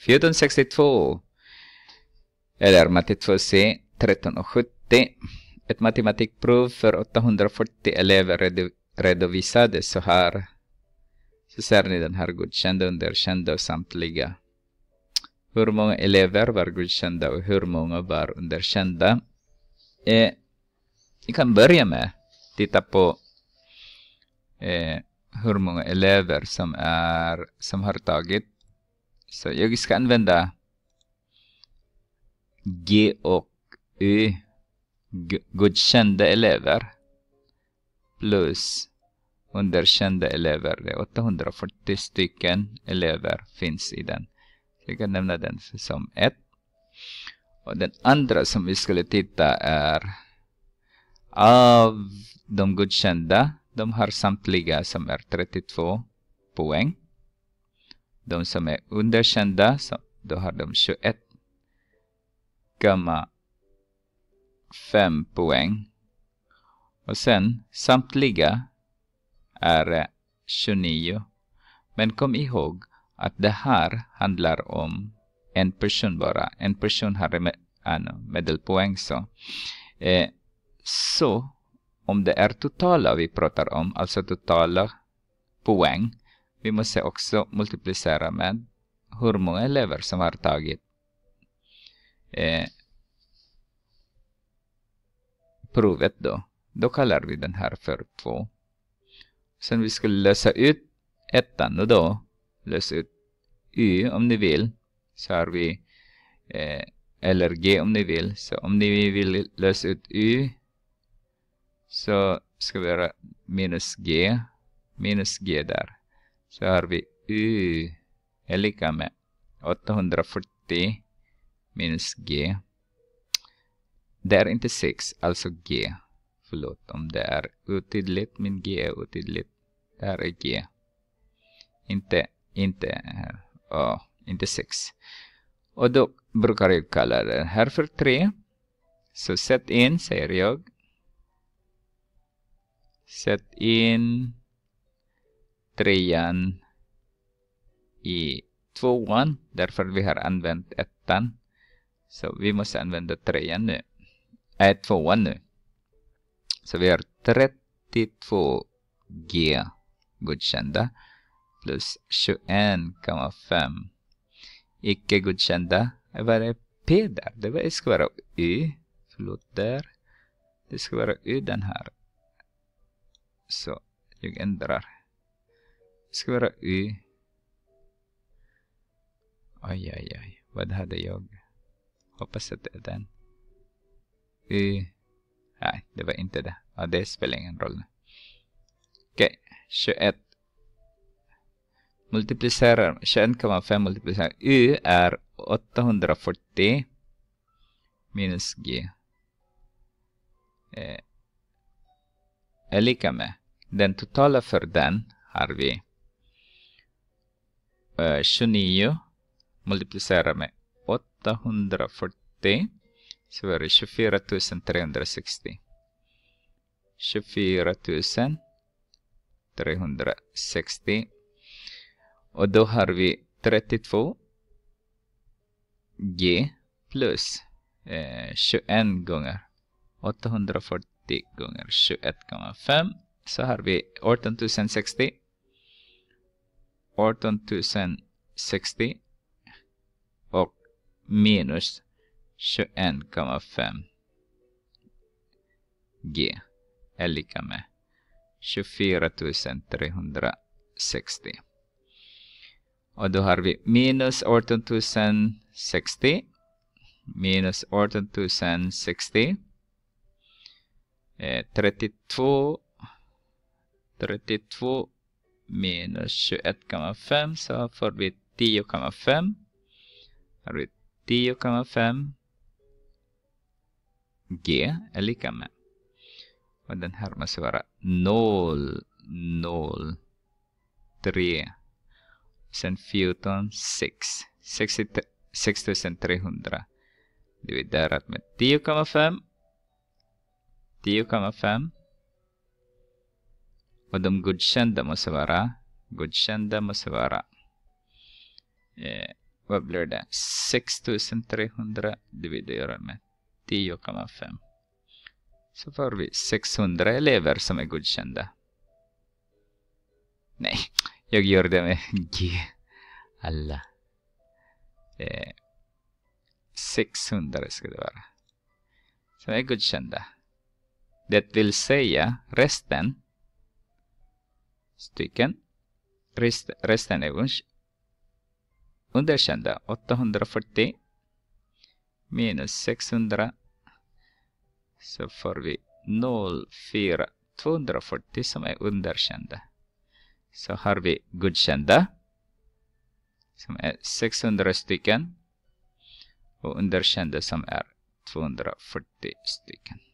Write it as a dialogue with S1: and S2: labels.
S1: 1462. Eller matte 2C 1370. Ett matematikprov för 840 elever redovisades så här. Så ser ni den här godkända, underkända och samtliga. Hur många elever var godkända och hur många var underkända? Eh, ni kan börja med att titta på eh, hur många elever som, är, som har tagit så jag ska använda G och Ö, godkända elever, plus underkända elever. Det är 840 stycken elever finns i den. Jag kan nämna den som ett. Och den andra som vi skulle titta är av de godkända. De har samtliga som är 32 poäng. De som är underkända, så då har de 21,5 poäng. Och sen samtliga är 29. Eh, Men kom ihåg att det här handlar om en person bara. En person har med, ano, äh, medelpoäng. Så. Eh, så om det är totala vi pratar om, alltså totala poäng, vi måste också multiplicera med hur många elever som har tagit eh, provet då. Då kallar vi den här för 2. Sen vi skulle lösa ut ettan och då lösa ut y om ni vill så har vi eh, eller g om ni vill så om ni vill lösa ut y så ska vi göra minus g minus g där så har vi U är lika med 840 minus G. Det är inte 6, alltså G. Förlåt om det är otydligt, Min G är otydligt. Det här är G. Inte, inte, oh, inte 6. Och då brukar jag kalla det här för 3. Så sätt in, säger jag. Sätt in trean i tvåan. Därför vi har använt ettan. Så vi måste använda trean nu. Äh, tvåan nu. Så vi har 32G godkända plus 21,5 icke godkända. Vad är P där? Det ska vara Y. Förlåt där. Det ska vara U den här. Så jag ändrar ska vara Y. Oj, oj, oj. Vad hade jag? Hoppas att det är den. Y. Nej, det var inte det. Ja, det spelar ingen roll nu. Okej, okay. 21. Multiplicerar 21,5 multiplicerar Y är 840 minus G. Eh, är lika med. Den totala för den har vi 29 multiplicerar med 840 så var det 24 360. 24 360 och då har vi 32 G plus eh, 21 gånger 840 gånger 21,5 så har vi 18 060 18 060 och minus 21,5 G är lika med 24 360. Och då har vi minus 18 060 minus 18 060 eh, 32 32 minus 21,5 så får vi 10,5. Har vi 10,5 G är lika med. Och den här måste vara 0, 0, 3. Sen 14, 6. 6300 dividerat med 10,5. 10,5 och de madam Gudshanda Musawara, Gudshanda Musawara. Eh, vad blir det? 6300 dividerar med 10,5. Så får vi 600 elever som är godkända. Nej, jag gör det med G. Alla. Eh, 600 ska det vara. Som är godkända. Det vill säga resten stycken. Rest, resten är underkända. 840 minus 600 så får vi 0, 4, 240 som är underkända. Så har vi godkända som är 600 stycken och underkända som är 240 stycken.